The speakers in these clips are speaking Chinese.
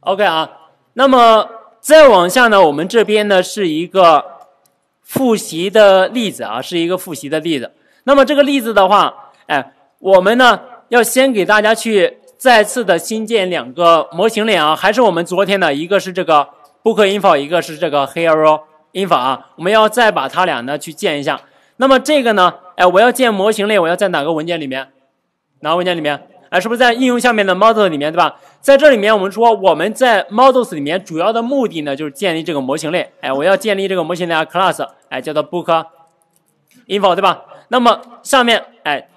OK 啊，那么再往下呢，我们这边呢是一个复习的例子啊，是一个复习的例子。那么这个例子的话，哎，我们呢要先给大家去再次的新建两个模型类啊，还是我们昨天的一个是这个 Book Info，一个是这个 Hero Info 啊。我们要再把它俩呢去建一下。那么这个呢，哎，我要建模型类，我要在哪个文件里面？哪个文件里面？哎，是不是在应用下面的 m o d e l 里面，对吧？在这里面，我们说我们在 models 里面主要的目的呢，就是建立这个模型类。哎，我要建立这个模型类 class，哎，叫做 book info，对吧？那么下面，哎，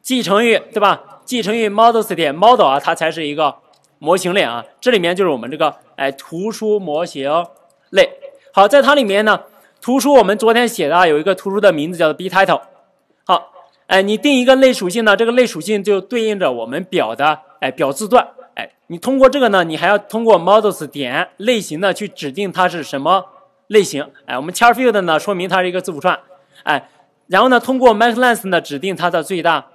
继承于，对吧？继承于 models 点 model 啊，它才是一个模型类啊。这里面就是我们这个哎图书模型类。好，在它里面呢，图书我们昨天写的啊，有一个图书的名字叫做 b title。好。哎，你定一个类属性呢？这个类属性就对应着我们表的，哎，表字段。哎，你通过这个呢，你还要通过 models 点类型呢去指定它是什么类型。哎，我们 char field 呢，说明它是一个字符串。哎，然后呢，通过 max length 呢，指定它的最大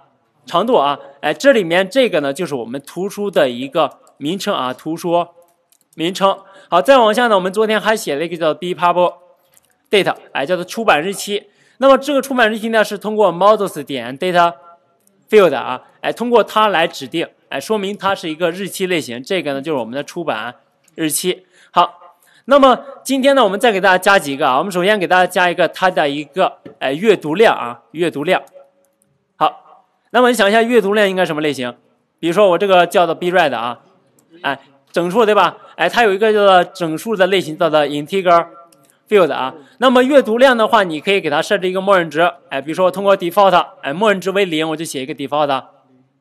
长度啊。哎，这里面这个呢，就是我们图书的一个名称啊，图书名称。好，再往下呢，我们昨天还写了一个叫 p u b l i date，哎，叫做出版日期。那么这个出版日期呢，是通过 models 点 data field 啊，哎，通过它来指定，哎，说明它是一个日期类型。这个呢，就是我们的出版日期。好，那么今天呢，我们再给大家加几个啊。我们首先给大家加一个它的一个哎阅读量啊，阅读量。好，那么你想一下阅读量应该什么类型？比如说我这个叫做 b read 啊，哎，整数对吧？哎，它有一个叫做整数的类型叫做 integer。field 啊，那么阅读量的话，你可以给它设置一个默认值，哎，比如说我通过 default，哎，默认值为零，我就写一个 default，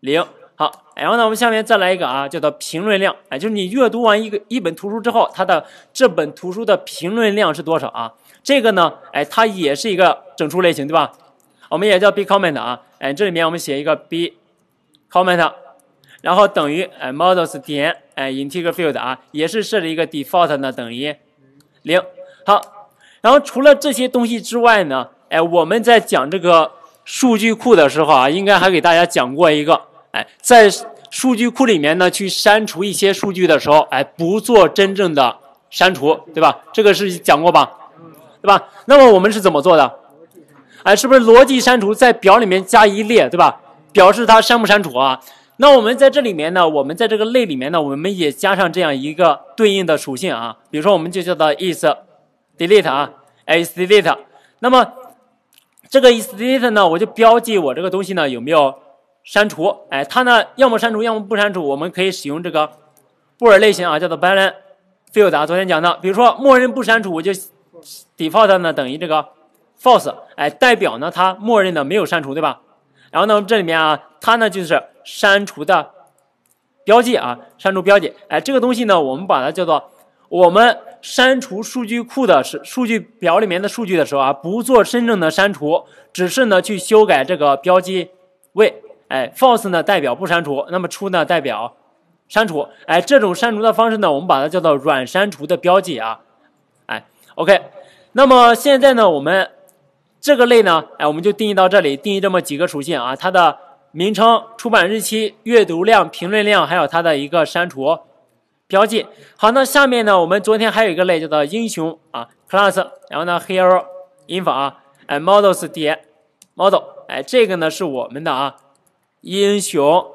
零。好，然后呢，我们下面再来一个啊，叫做评论量，哎，就是你阅读完一个一本图书之后，它的这本图书的评论量是多少啊？这个呢，哎，它也是一个整数类型，对吧？我们也叫 b comment 啊，哎，这里面我们写一个 b comment，然后等于哎 models 点哎 integer field 啊，也是设置一个 default 呢等于零。好。然后除了这些东西之外呢，哎，我们在讲这个数据库的时候啊，应该还给大家讲过一个，哎，在数据库里面呢，去删除一些数据的时候，哎，不做真正的删除，对吧？这个是讲过吧？对吧？那么我们是怎么做的？哎，是不是逻辑删除，在表里面加一列，对吧？表示它删不删除啊？那我们在这里面呢，我们在这个类里面呢，我们也加上这样一个对应的属性啊，比如说我们就叫做 is。delete 啊，is delete，那么这个 is delete 呢，我就标记我这个东西呢有没有删除，哎，它呢要么删除，要么不删除，我们可以使用这个布尔类型啊，叫做 b a l e a n 费 d 达昨天讲的，比如说默认不删除，我就 default 呢等于这个 false，哎，代表呢它默认的没有删除，对吧？然后呢，这里面啊，它呢就是删除的标记啊，删除标记，哎，这个东西呢，我们把它叫做我们。删除数据库的数、数据表里面的数据的时候啊，不做真正的删除，只是呢去修改这个标记位。哎，false 呢代表不删除，那么 true 呢代表删除。哎，这种删除的方式呢，我们把它叫做软删除的标记啊。哎，OK。那么现在呢，我们这个类呢，哎，我们就定义到这里，定义这么几个属性啊，它的名称、出版日期、阅读量、评论量，还有它的一个删除。标记好，那下面呢？我们昨天还有一个类叫做英雄啊，class，然后呢，hero info 啊，哎，models 点 model，哎，这个呢是我们的啊，英雄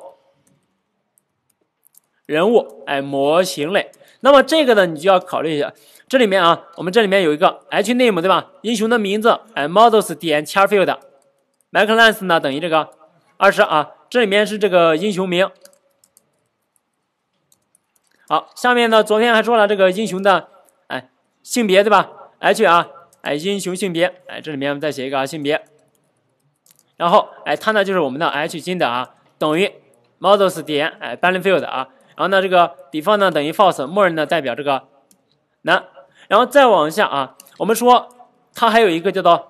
人物哎，模型类。那么这个呢，你就要考虑一下，这里面啊，我们这里面有一个 h name 对吧？英雄的名字，哎，models 点 char field，mclans 呢等于这个二十啊，这里面是这个英雄名。好，下面呢？昨天还说了这个英雄的，哎，性别对吧？H 啊，哎，英雄性别，哎，这里面我们再写一个啊，性别。然后，哎，它呢就是我们的 H 金的啊，等于 models 点哎，battlefield 啊。然后呢，这个 default 呢等于 false，默认呢代表这个男。然后再往下啊，我们说它还有一个叫做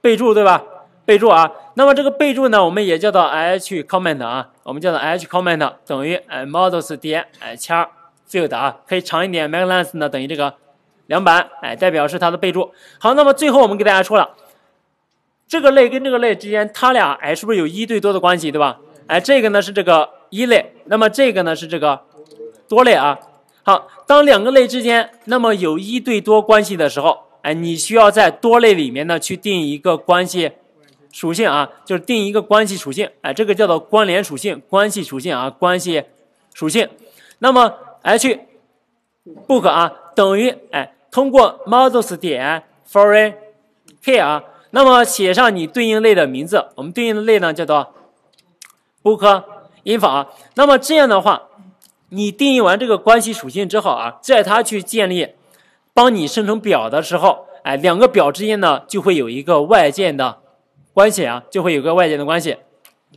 备注对吧？备注啊。那么这个备注呢，我们也叫做 h comment 啊，我们叫做 h comment 等于哎 models 点哎 c field 啊，可以长一点。m a g l e n g t 呢等于这个两百哎，代表是它的备注。好，那么最后我们给大家说了，这个类跟这个类之间，它俩哎是不是有一对多的关系，对吧？哎，这个呢是这个一类，那么这个呢是这个多类啊。好，当两个类之间那么有一对多关系的时候，哎，你需要在多类里面呢去定一个关系。属性啊，就是定一个关系属性，哎，这个叫做关联属性、关系属性啊，关系属性。那么 h book 啊等于哎，通过 models 点 foreign key 啊，那么写上你对应类的名字。我们对应的类呢叫做 book info 啊。那么这样的话，你定义完这个关系属性之后啊，在它去建立帮你生成表的时候，哎，两个表之间呢就会有一个外键的。关系啊，就会有个外界的关系，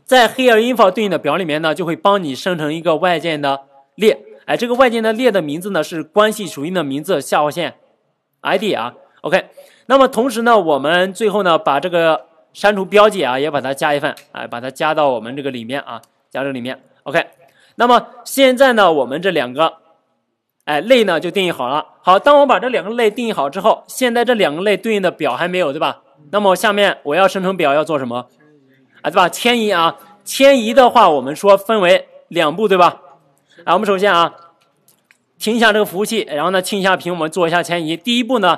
在 here info 对应的表里面呢，就会帮你生成一个外界的列。哎，这个外界的列的名字呢，是关系属性的名字下划线 id 啊。OK，那么同时呢，我们最后呢，把这个删除标记啊，也把它加一份，哎，把它加到我们这个里面啊，加这里面。OK，那么现在呢，我们这两个。哎，类呢就定义好了。好，当我把这两个类定义好之后，现在这两个类对应的表还没有，对吧？那么下面我要生成表，要做什么？啊，对吧？迁移啊，迁移的话，我们说分为两步，对吧？啊，我们首先啊，停一下这个服务器，然后呢，清一下屏，我们做一下迁移。第一步呢，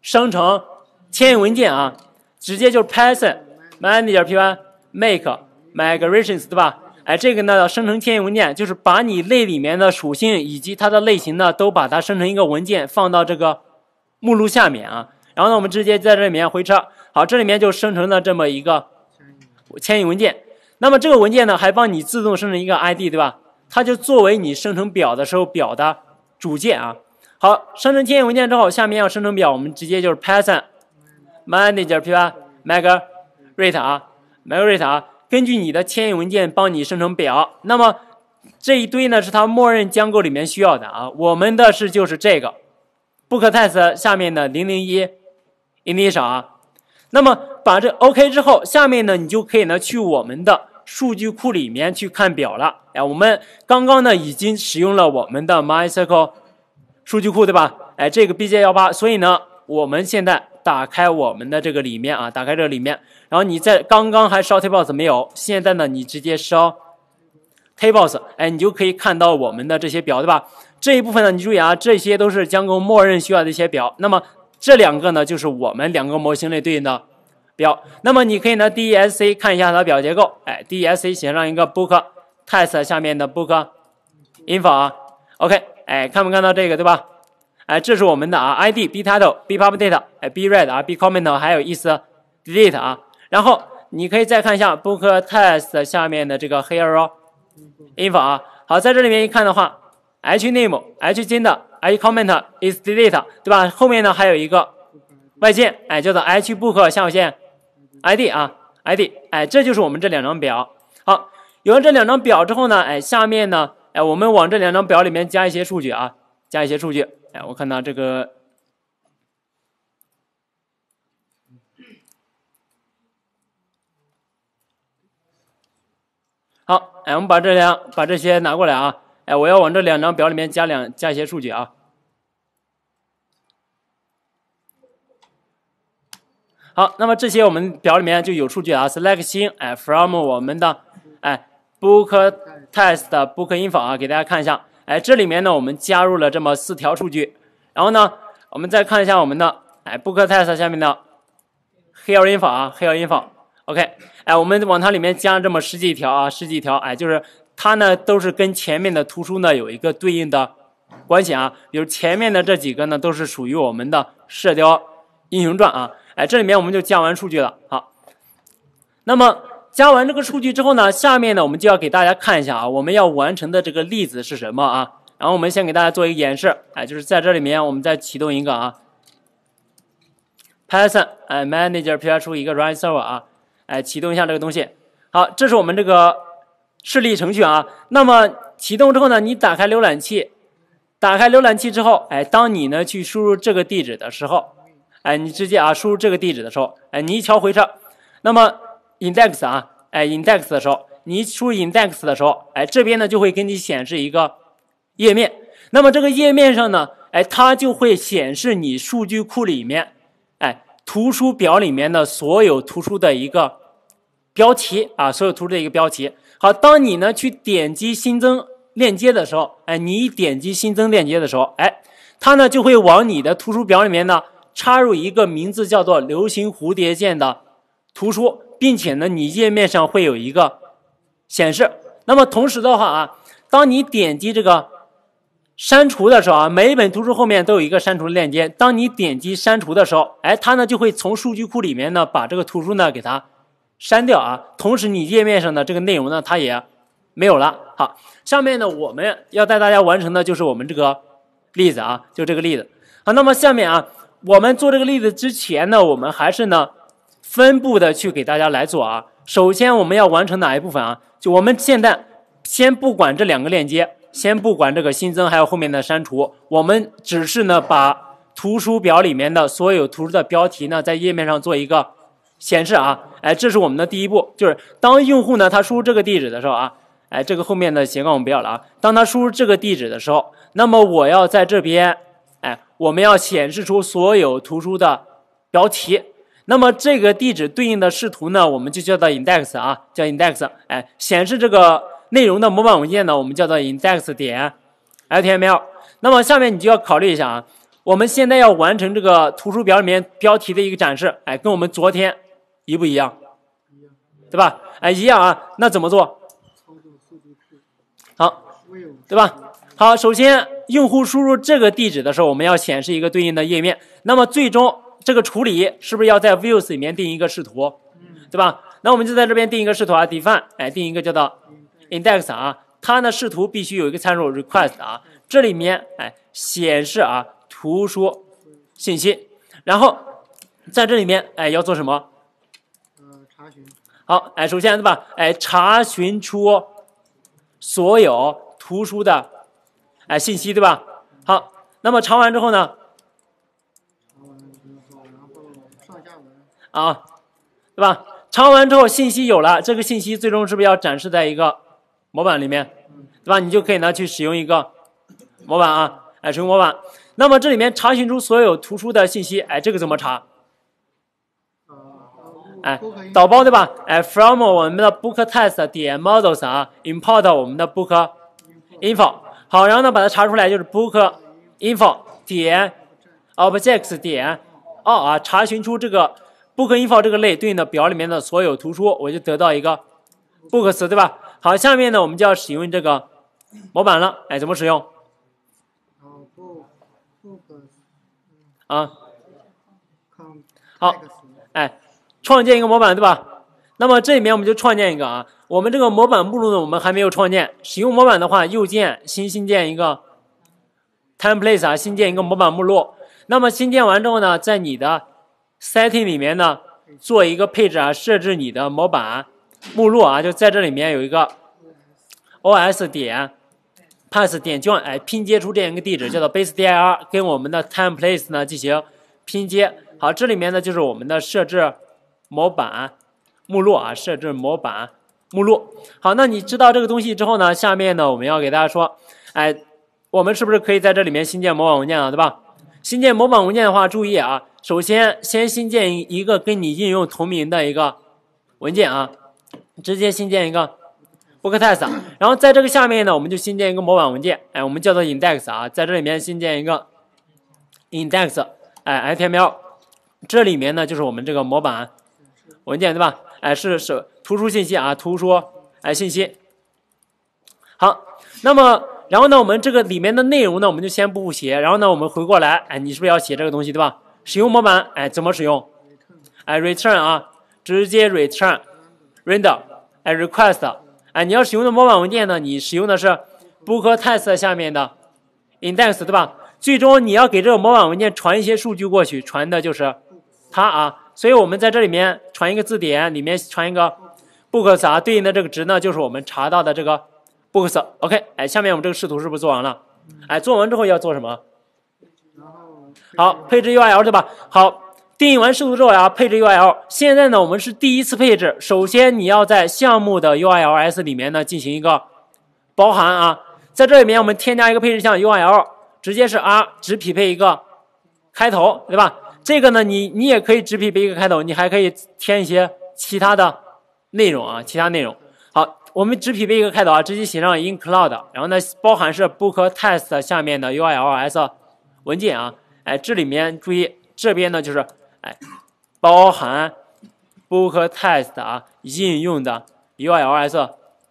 生成迁移文件啊，直接就是 python manage.py make migrations，对吧？哎，这个呢生成迁移文件，就是把你类里面的属性以及它的类型呢，都把它生成一个文件放到这个目录下面啊。然后呢，我们直接在这里面回车，好，这里面就生成了这么一个迁移文件。那么这个文件呢，还帮你自动生成一个 ID，对吧？它就作为你生成表的时候表的主件啊。好，生成迁移文件之后，下面要生成表，我们直接就是 python manage.py r m a g r a t e 啊 m e g r a t e 啊。根据你的迁移文件，帮你生成表。那么这一堆呢，是它默认架构里面需要的啊。我们的是就是这个，booktest 下面的零零一，initial 啊。那么把这 OK 之后，下面呢，你就可以呢去我们的数据库里面去看表了。哎，我们刚刚呢已经使用了我们的 MySQL 数据库，对吧？哎，这个 BJ 幺八，所以呢，我们现在。打开我们的这个里面啊，打开这里面，然后你在刚刚还烧 table s 没有，现在呢你直接烧 table s 哎，你就可以看到我们的这些表，对吧？这一部分呢，你注意啊，这些都是将 j 默认需要的一些表。那么这两个呢，就是我们两个模型类对应的表。那么你可以呢，DESC 看一下它的表结构，哎，DESC 写上一个 book test 下面的 book info 啊，OK，哎，看没看到这个，对吧？哎，这是我们的啊，id, b title, b pub date，哎，b read 啊，b comment，还有 is delete 啊。然后你可以再看一下 book test 下面的这个 here, info 啊。好，在这里面一看的话，h name, h 金的，h comment is delete，对吧？后面呢还有一个外键，哎，叫做 h book 下划线 id 啊，id，哎，这就是我们这两张表。好，有了这两张表之后呢，哎，下面呢，哎，我们往这两张表里面加一些数据啊，加一些数据。我看到这个好，哎，我们把这两把这些拿过来啊，哎，我要往这两张表里面加两加一些数据啊。好，那么这些我们表里面就有数据啊，select 星，哎，from 我们的哎 book test book info 啊，给大家看一下。哎，这里面呢，我们加入了这么四条数据，然后呢，我们再看一下我们的哎，book t e s t 下面的 here info 啊，here info，OK，哎，我们往它里面加这么十几条啊，十几条，哎，就是它呢都是跟前面的图书呢有一个对应的关系啊，比如前面的这几个呢都是属于我们的《射雕英雄传》啊，哎，这里面我们就加完数据了，好，那么。加完这个数据之后呢，下面呢我们就要给大家看一下啊，我们要完成的这个例子是什么啊？然后我们先给大家做一个演示，哎，就是在这里面我们再启动一个啊，Python 哎，manager py 出一个 run server 啊，哎，启动一下这个东西。好，这是我们这个示例程序啊。那么启动之后呢，你打开浏览器，打开浏览器之后，哎，当你呢去输入这个地址的时候，哎，你直接啊输入这个地址的时候，哎，你一敲回车，那么。index 啊，哎，index 的时候，你输入 index 的时候，哎，这边呢就会给你显示一个页面。那么这个页面上呢，哎，它就会显示你数据库里面，哎，图书表里面的所有图书的一个标题啊，所有图书的一个标题。好，当你呢去点击新增链接的时候，哎，你点击新增链接的时候，哎，它呢就会往你的图书表里面呢插入一个名字叫做《流行蝴蝶剑》的图书。并且呢，你页面上会有一个显示。那么同时的话啊，当你点击这个删除的时候啊，每一本图书后面都有一个删除链接。当你点击删除的时候，哎，它呢就会从数据库里面呢把这个图书呢给它删掉啊。同时你页面上的这个内容呢它也没有了。好，下面呢我们要带大家完成的就是我们这个例子啊，就这个例子。好，那么下面啊，我们做这个例子之前呢，我们还是呢。分步的去给大家来做啊。首先我们要完成哪一部分啊？就我们现在先不管这两个链接，先不管这个新增还有后面的删除，我们只是呢把图书表里面的所有图书的标题呢在页面上做一个显示啊。哎，这是我们的第一步，就是当用户呢他输入这个地址的时候啊，哎，这个后面的斜杠我们不要了啊。当他输入这个地址的时候，那么我要在这边，哎，我们要显示出所有图书的标题。那么这个地址对应的视图呢，我们就叫做 index 啊，叫 index，哎，显示这个内容的模板文件呢，我们叫做 index 点 html。那么下面你就要考虑一下啊，我们现在要完成这个图书表里面标题的一个展示，哎，跟我们昨天一不一样，对吧？哎，一样啊，那怎么做？好，对吧？好，首先用户输入这个地址的时候，我们要显示一个对应的页面，那么最终。这个处理是不是要在 views 里面定一个视图，对吧？那我们就在这边定一个视图啊，define，哎，定一个叫做 index 啊，它呢视图必须有一个参数 request 啊，这里面哎显示啊图书信息，然后在这里面哎要做什么？呃，查询。好，哎，首先对吧，哎查询出所有图书的哎信息，对吧？好，那么查完之后呢？啊，对吧？查完之后信息有了，这个信息最终是不是要展示在一个模板里面？对吧？你就可以呢去使用一个模板啊，哎，使用模板。那么这里面查询出所有图书的信息，哎，这个怎么查？哎，导包对吧？哎，from 我们的 book_test 点 models 啊，import 我们的 book_info。好，然后呢把它查出来就是 book_info 点 objects 点 all 啊，查询出这个。BookInfo 这个类对应的表里面的所有图书，我就得到一个 Books，对吧？好，下面呢我们就要使用这个模板了。哎，怎么使用？啊，好，哎，创建一个模板，对吧？那么这里面我们就创建一个啊，我们这个模板目录呢我们还没有创建。使用模板的话，右键新新建一个 Template 啊，新建一个模板目录。那么新建完之后呢，在你的。setting 里面呢，做一个配置啊，设置你的模板目录啊，就在这里面有一个，OS 点 p a s s 点 join，哎，拼接出这样一个地址叫做 base_dir，跟我们的 t e m p l a t e 呢进行拼接。好，这里面呢就是我们的设置模板目录啊，设置模板目录。好，那你知道这个东西之后呢，下面呢我们要给大家说，哎，我们是不是可以在这里面新建模板文件啊，对吧？新建模板文件的话，注意啊。首先，先新建一个跟你应用同名的一个文件啊，直接新建一个 b o o k t e s t 然后在这个下面呢，我们就新建一个模板文件，哎，我们叫做 index 啊，在这里面新建一个 index，哎，html，这里面呢就是我们这个模板文件对吧？哎，是是图书信息啊，图书哎，信息。好，那么然后呢，我们这个里面的内容呢，我们就先不写，然后呢，我们回过来，哎，你是不是要写这个东西对吧？使用模板，哎，怎么使用？哎，return 啊，直接 return render，哎，request，哎，你要使用的模板文件呢？你使用的是 book test 下面的 index，对吧？最终你要给这个模板文件传一些数据过去，传的就是它啊。所以我们在这里面传一个字典，里面传一个 book s 啊，对应的这个值呢，就是我们查到的这个 book s OK，哎，下面我们这个视图是不是做完了？哎，做完之后要做什么？好，配置 U r L 对吧？好，定义完视图之后啊，配置 U r L。现在呢，我们是第一次配置，首先你要在项目的 U r L S 里面呢进行一个包含啊，在这里面我们添加一个配置项 U r L，直接是 R，只匹配一个开头，对吧？这个呢，你你也可以只匹配一个开头，你还可以添一些其他的内容啊，其他内容。好，我们只匹配一个开头啊，直接写上 include，然后呢，包含是 book test 下面的 U r L S 文件啊。哎，这里面注意，这边呢就是，哎，包含 booktest 啊应用的 u l s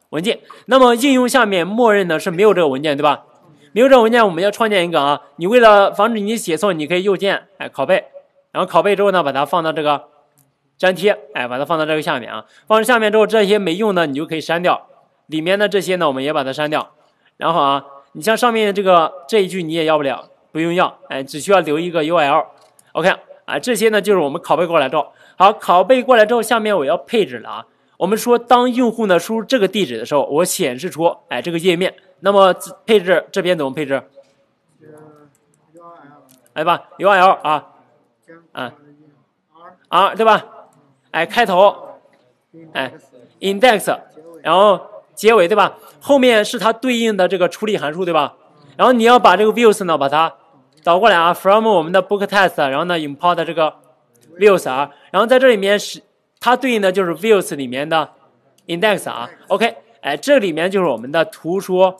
文件。那么应用下面默认的是没有这个文件，对吧？没有这个文件，我们要创建一个啊。你为了防止你写错，你可以右键，哎，拷贝。然后拷贝之后呢，把它放到这个粘贴，哎，把它放到这个下面啊。放到下面之后，这些没用的你就可以删掉。里面的这些呢，我们也把它删掉。然后啊，你像上面这个这一句你也要不了。不用要，哎，只需要留一个 U L，O K 啊，这些呢就是我们拷贝过来之后，好，拷贝过来之后，下面我要配置了啊。我们说，当用户呢输入这个地址的时候，我显示出哎这个页面。那么配置这边怎么配置？U L，来吧，U r L 啊，啊啊，R 对吧？哎，开头，哎，index，然后结尾对吧？后面是它对应的这个处理函数对吧？然后你要把这个 views 呢把它倒过来啊，from 我们的 booktest，然后呢，import 这个 views 啊，然后在这里面是它对应的就是 views 里面的 index 啊，OK，哎，这里面就是我们的图书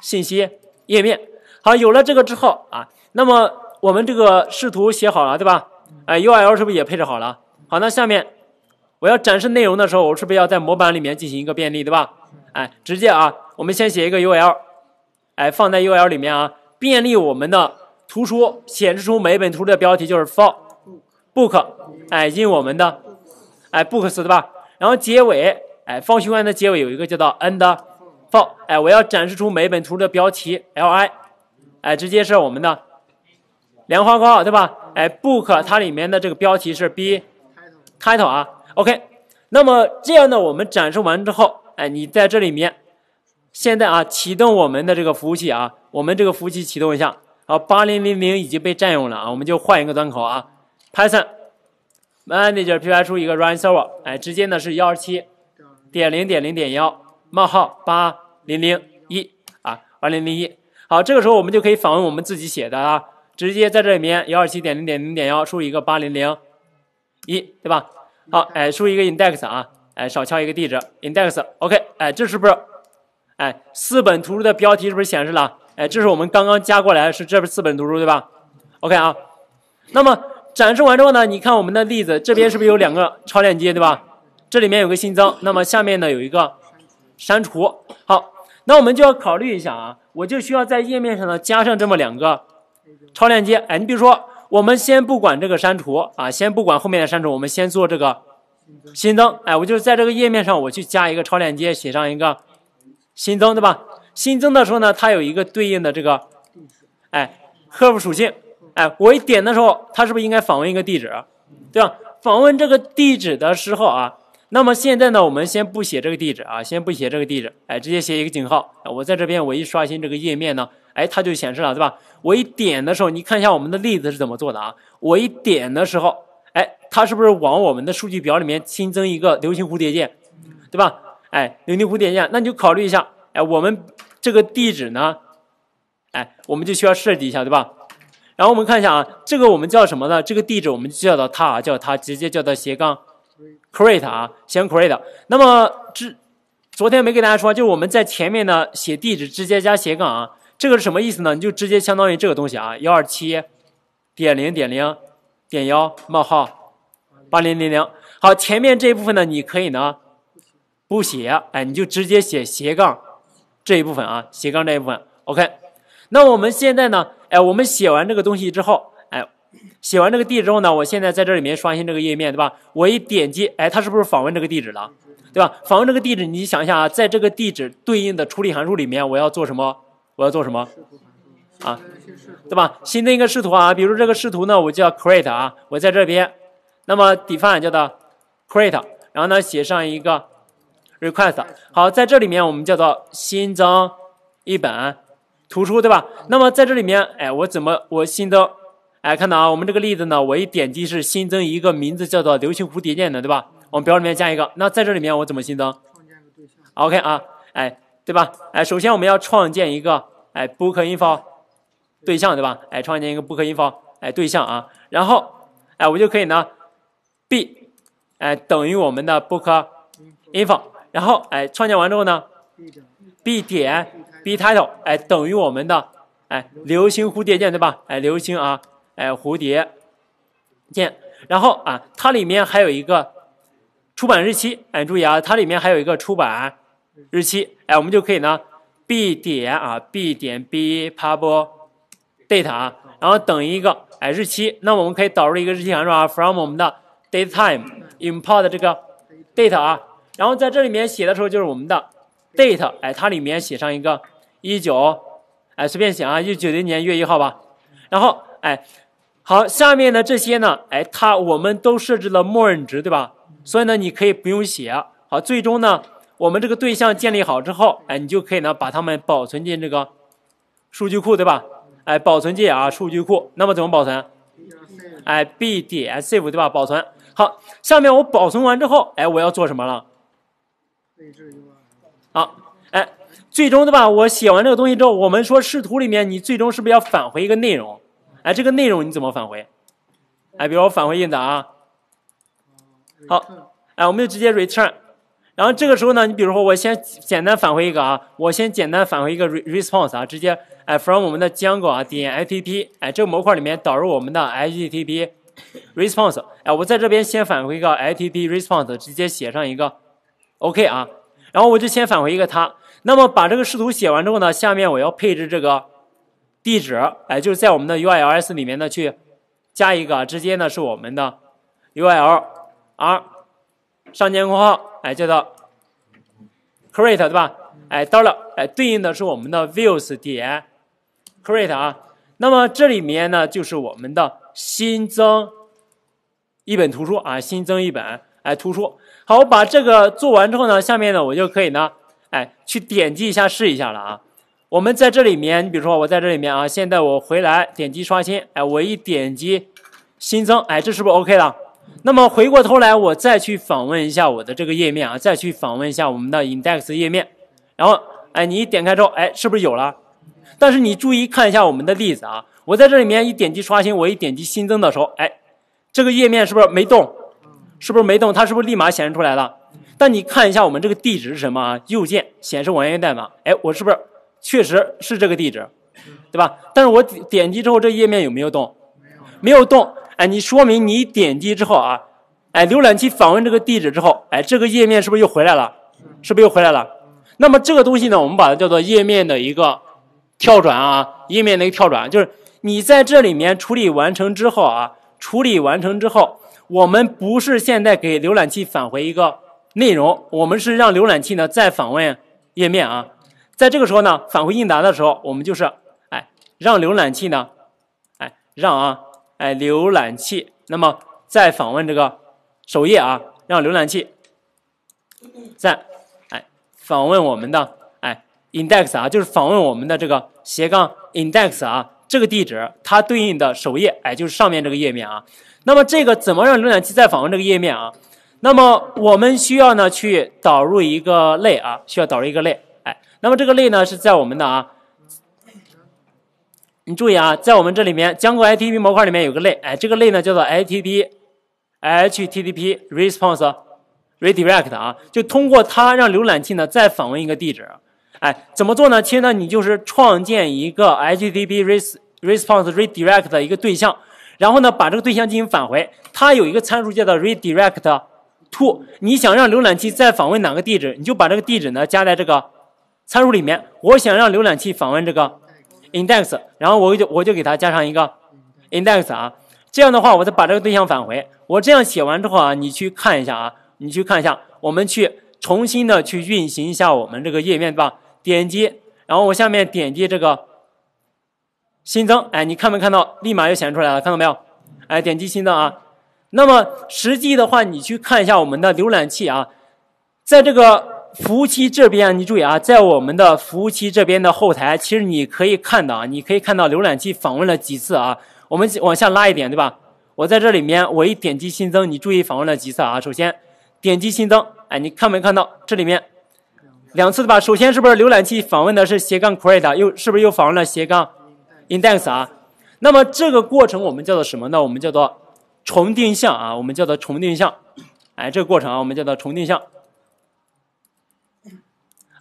信息页面。好，有了这个之后啊，那么我们这个视图写好了，对吧？哎，UL 是不是也配置好了？好，那下面我要展示内容的时候，我是不是要在模板里面进行一个便利，对吧？哎，直接啊，我们先写一个 UL，哎，放在 UL 里面啊，便利我们的。图书显示出每本图书的标题就是 for book，哎，用我们的哎 books 对吧？然后结尾哎，方雄安的结尾有一个叫做 end for，哎，我要展示出每本图书的标题 li，哎，直接是我们的莲花括号对吧？哎 book 它里面的这个标题是 b，开头啊，OK。那么这样呢，我们展示完之后，哎，你在这里面，现在啊，启动我们的这个服务器啊，我们这个服务器启动一下。好，八零零零已经被占用了啊，我们就换一个端口啊。Python manager 括号出一个 run server，哎，直接呢是幺二七点零点零点幺冒号八零零一啊，八零零一。好，这个时候我们就可以访问我们自己写的啊，直接在这里面幺二七点零点零点幺输一个八零零一，对吧？好，哎，输一个 index 啊，哎，少敲一个地址 index。OK，哎，这是不是哎四本图书的标题是不是显示了？哎，这是我们刚刚加过来，是这四本图书对吧？OK 啊，那么展示完之后呢，你看我们的例子这边是不是有两个超链接对吧？这里面有个新增，那么下面呢有一个删除。好，那我们就要考虑一下啊，我就需要在页面上呢加上这么两个超链接。哎，你比如说，我们先不管这个删除啊，先不管后面的删除，我们先做这个新增。哎，我就在这个页面上我去加一个超链接，写上一个新增，对吧？新增的时候呢，它有一个对应的这个哎 h r 属性，哎，我一点的时候，它是不是应该访问一个地址，对吧？访问这个地址的时候啊，那么现在呢，我们先不写这个地址啊，先不写这个地址，哎，直接写一个井号我在这边，我一刷新这个页面呢，哎，它就显示了，对吧？我一点的时候，你看一下我们的例子是怎么做的啊？我一点的时候，哎，它是不是往我们的数据表里面新增一个流星蝴蝶剑，对吧？哎，流星蝴蝶剑，那你就考虑一下，哎，我们。这个地址呢，哎，我们就需要设计一下，对吧？然后我们看一下啊，这个我们叫什么呢？这个地址我们就叫做它啊，叫它直接叫做斜杠 create 啊，先 create。那么之昨天没给大家说，就是我们在前面呢写地址直接加斜杠啊，这个是什么意思呢？你就直接相当于这个东西啊，幺二七点零点零点幺冒号八零零零。好，前面这一部分呢，你可以呢不写，哎，你就直接写斜杠。这一部分啊，斜杠这一部分，OK。那我们现在呢，哎，我们写完这个东西之后，哎，写完这个地址之后呢，我现在在这里面刷新这个页面，对吧？我一点击，哎，它是不是访问这个地址了，对吧？访问这个地址，你想一下啊，在这个地址对应的处理函数里面，我要做什么？我要做什么？啊，对吧？新的一个视图啊，比如这个视图呢，我就要 create 啊，我在这边，那么 define 叫的 create，然后呢写上一个。request 好，在这里面我们叫做新增一本图书，对吧？那么在这里面，哎，我怎么我新增？哎，看到啊，我们这个例子呢，我一点击是新增一个名字叫做《流星蝴蝶剑》的，对吧？往表里面加一个。那在这里面我怎么新增？创建个对象。OK 啊，哎，对吧？哎，首先我们要创建一个哎 book info 对象，对吧？哎，创建一个 book info 哎对象啊，然后哎我就可以呢 b 哎等于我们的 book info。然后，哎，创建完之后呢，b 点 b title，哎，等于我们的，哎，流星蝴蝶剑，对吧？哎，流星啊，哎，蝴蝶剑。然后啊，它里面还有一个出版日期，哎，注意啊，它里面还有一个出版日期，哎，我们就可以呢，b 点啊，b 点 b publish date 啊，然后等于一个哎日期。那我们可以导入一个日期函数啊，from 我们的 datetime import 这个 date 啊。然后在这里面写的时候，就是我们的 date，哎，它里面写上一个一九，哎，随便写啊，一九零年一月一号吧。然后，哎，好，下面的这些呢，哎，它我们都设置了默认值，对吧？所以呢，你可以不用写。好，最终呢，我们这个对象建立好之后，哎，你就可以呢把它们保存进这个数据库，对吧？哎，保存进啊数据库。那么怎么保存？哎，b 点 save，对吧？保存。好，下面我保存完之后，哎，我要做什么了？好，哎，最终对吧？我写完这个东西之后，我们说视图里面你最终是不是要返回一个内容？哎，这个内容你怎么返回？哎，比如我返回印的啊。好，哎，我们就直接 return。然后这个时候呢，你比如说我先简单返回一个啊，我先简单返回一个 response 啊，直接哎 from 我们的 Django 啊点 I T P 哎这个模块里面导入我们的 H T T P response。哎，我在这边先返回一个 t T P response，直接写上一个。OK 啊，然后我就先返回一个它。那么把这个视图写完之后呢，下面我要配置这个地址，哎，就是在我们的 u l s 里面呢去加一个，直接呢是我们的 URLR 上尖括号，哎，叫做 create 对吧？哎，dollar 哎，对应的是我们的 views 点 create 啊。那么这里面呢就是我们的新增一本图书啊，新增一本哎图书。好，我把这个做完之后呢，下面呢我就可以呢，哎，去点击一下试一下了啊。我们在这里面，你比如说我在这里面啊，现在我回来点击刷新，哎，我一点击新增，哎，这是不是 OK 了？那么回过头来，我再去访问一下我的这个页面啊，再去访问一下我们的 index 页面，然后哎，你一点开之后，哎，是不是有了？但是你注意看一下我们的例子啊，我在这里面一点击刷新，我一点击新增的时候，哎，这个页面是不是没动？是不是没动？它是不是立马显示出来了？但你看一下我们这个地址是什么啊？右键显示网页代码，哎，我是不是确实是这个地址，对吧？但是我点击之后，这页面有没有动？没有，动。哎，你说明你点击之后啊，哎，浏览器访问这个地址之后，哎，这个页面是不是又回来了？是不是又回来了？那么这个东西呢，我们把它叫做页面的一个跳转啊，页面的一个跳转，就是你在这里面处理完成之后啊，处理完成之后。我们不是现在给浏览器返回一个内容，我们是让浏览器呢再访问页面啊，在这个时候呢返回应答的时候，我们就是哎让浏览器呢，哎让啊哎浏览器那么再访问这个首页啊，让浏览器在哎访问我们的哎 index 啊，就是访问我们的这个斜杠 index 啊。这个地址它对应的首页，哎，就是上面这个页面啊。那么这个怎么让浏览器再访问这个页面啊？那么我们需要呢去导入一个类啊，需要导入一个类，哎，那么这个类呢是在我们的啊，你注意啊，在我们这里面，江过 HTTP 模块里面有个类，哎，这个类呢叫做 HTTP，HTTP Response Redirect 啊，就通过它让浏览器呢再访问一个地址。哎，怎么做呢？其实呢，你就是创建一个 HTTP res r s p o n s e redirect 的一个对象，然后呢，把这个对象进行返回。它有一个参数叫做 redirect to，你想让浏览器再访问哪个地址，你就把这个地址呢加在这个参数里面。我想让浏览器访问这个 index，然后我就我就给它加上一个 index 啊。这样的话，我再把这个对象返回。我这样写完之后啊，你去看一下啊，你去看一下，我们去重新的去运行一下我们这个页面对吧。点击，然后我下面点击这个新增，哎，你看没看到？立马就显示出来了，看到没有？哎，点击新增啊。那么实际的话，你去看一下我们的浏览器啊，在这个服务器这边，你注意啊，在我们的服务器这边的后台，其实你可以看到啊，你可以看到浏览器访问了几次啊。我们往下拉一点，对吧？我在这里面，我一点击新增，你注意访问了几次啊？首先点击新增，哎，你看没看到？这里面。两次的吧？首先是不是浏览器访问的是斜杠 create，又是不是又访问了斜杠 index 啊？那么这个过程我们叫做什么呢？我们叫做重定向啊，我们叫做重定向。哎，这个过程啊，我们叫做重定向。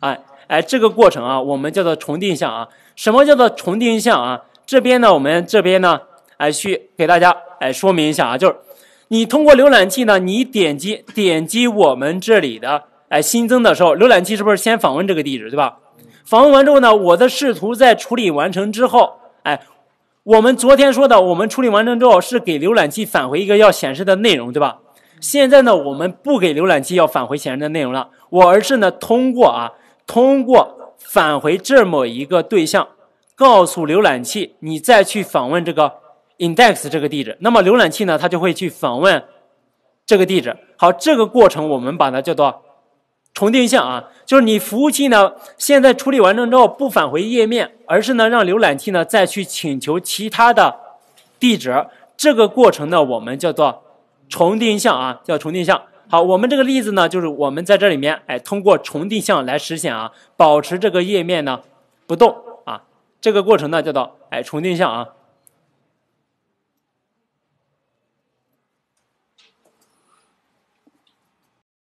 哎哎，这个过程啊，我们叫做重定向啊。什么叫做重定向啊？这边呢，我们这边呢，哎，去给大家哎说明一下啊，就是你通过浏览器呢，你点击点击我们这里的。哎，新增的时候，浏览器是不是先访问这个地址，对吧？访问完之后呢，我的视图在处理完成之后，哎，我们昨天说的，我们处理完成之后是给浏览器返回一个要显示的内容，对吧？现在呢，我们不给浏览器要返回显示的内容了，我而是呢通过啊，通过返回这么一个对象，告诉浏览器你再去访问这个 index 这个地址，那么浏览器呢，它就会去访问这个地址。好，这个过程我们把它叫做。重定向啊，就是你服务器呢现在处理完成之后不返回页面，而是呢让浏览器呢再去请求其他的地址。这个过程呢我们叫做重定向啊，叫重定向。好，我们这个例子呢就是我们在这里面哎通过重定向来实现啊，保持这个页面呢不动啊。这个过程呢叫做哎重定向啊。